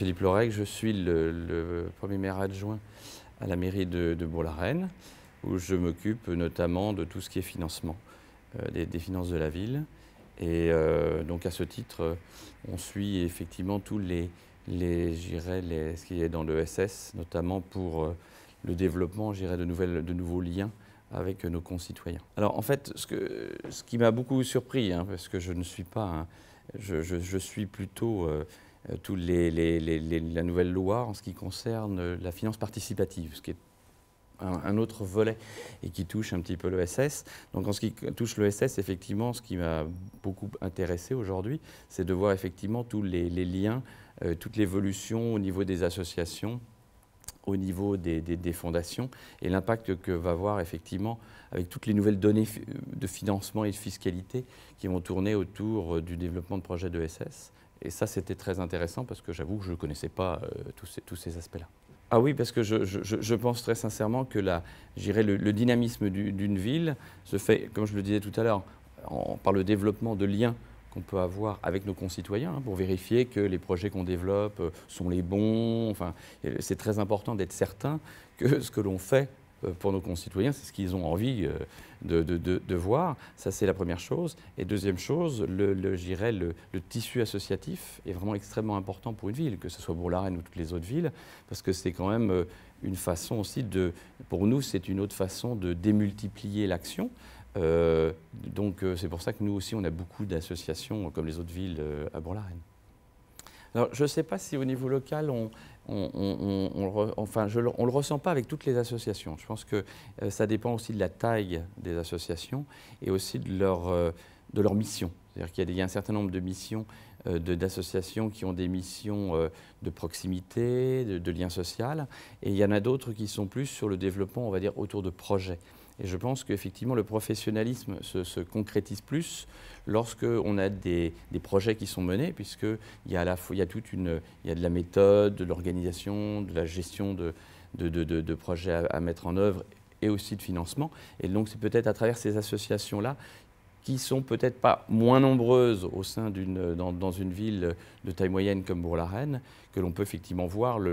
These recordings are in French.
Philippe Lorec, je suis le, premier maire adjoint à la mairie de, Bourg-la-Reine, où je m'occupe notamment de tout ce qui est financement, euh, des, finances de la ville. Et euh, donc à ce titre, on suit effectivement tous les, les, les ce qui est dans le SS, notamment pour euh, le développement, de, nouvelles, de nouveaux liens avec nos concitoyens. Alors en fait, ce, que, ce qui m'a beaucoup surpris, hein, parce que je ne suis pas, je, suis plutôt euh, toutes les, les, les, la nouvelle loi en ce qui concerne euh, la finance participative, ce qui est un, autre volet et qui touche un petit peu l'ESS. Donc en ce qui touche l'ESS, effectivement, ce qui m'a beaucoup intéressé aujourd'hui, c'est de voir effectivement tous les, liens, euh, toute l'évolution au niveau des associations au niveau des, des fondations et l'impact que va avoir effectivement avec toutes les nouvelles données de financement et de fiscalité qui vont tourner autour du développement de projets d'ESS et ça, c'était très intéressant parce que j'avoue que je ne connaissais pas euh, tous ces, aspects-là. Ah oui, parce que je, pense très sincèrement que la, le, le dynamisme d'une ville se fait, comme je le disais tout à l'heure, par le développement de liens qu'on peut avoir avec nos concitoyens hein, pour vérifier que les projets qu'on développe euh, sont les bons. Enfin, c'est très important d'être certain que ce que l'on fait euh, pour nos concitoyens, c'est ce qu'ils ont envie euh, de, de, voir. Ça, c'est la première chose. Et deuxième chose, le, le, le, le, tissu associatif est vraiment extrêmement important pour une ville, que ce soit Bourg-la-Reine ou toutes les autres villes, parce que c'est quand même euh, une façon aussi de... Pour nous, c'est une autre façon de démultiplier l'action. donc, c'est pour ça que nous aussi, on a beaucoup d'associations, comme les autres villes, à Bourg-la-Reine je ne sais pas si au niveau local, on, on, le ressent pas avec toutes les associations. Je pense que euh, ça dépend aussi de la taille des associations et aussi de leur euh, mission. C'est-à-dire qu'il y a un certain nombre de missions euh, d'associations qui ont des missions euh, de proximité, de, lien social, et il y en a d'autres qui sont plus sur le développement, on va dire, autour de projets. Et je pense qu'effectivement, le professionnalisme se, concrétise plus lorsqu'on a des, projets qui sont menés, puisqu'il y a il y toute une, il y a de la méthode, de l'organisation, de la gestion de, projets à mettre en œuvre, et aussi de financement. Et donc c'est peut-être à travers ces associations-là qui sont peut-être pas moins nombreuses au sein d'une, dans, dans, une ville de taille moyenne comme Bourg-la-Reine, que l'on peut effectivement voir le,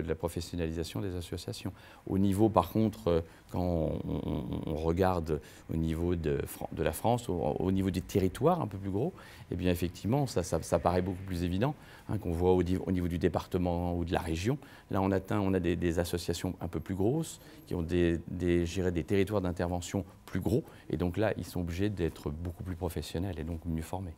la professionnalisation des associations. Au niveau, par contre, euh, quand on, regarde au niveau de, de la France, au, niveau des territoires un peu plus gros, et eh bien effectivement, ça, ça, ça paraît beaucoup plus évident hein, qu'on voit au, niveau du département ou de la région. Là, on atteint, on a des, associations un peu plus grosses qui ont des, des, des territoires d'intervention plus gros, et donc là, ils sont obligés d'être beaucoup plus professionnel et donc mieux formés.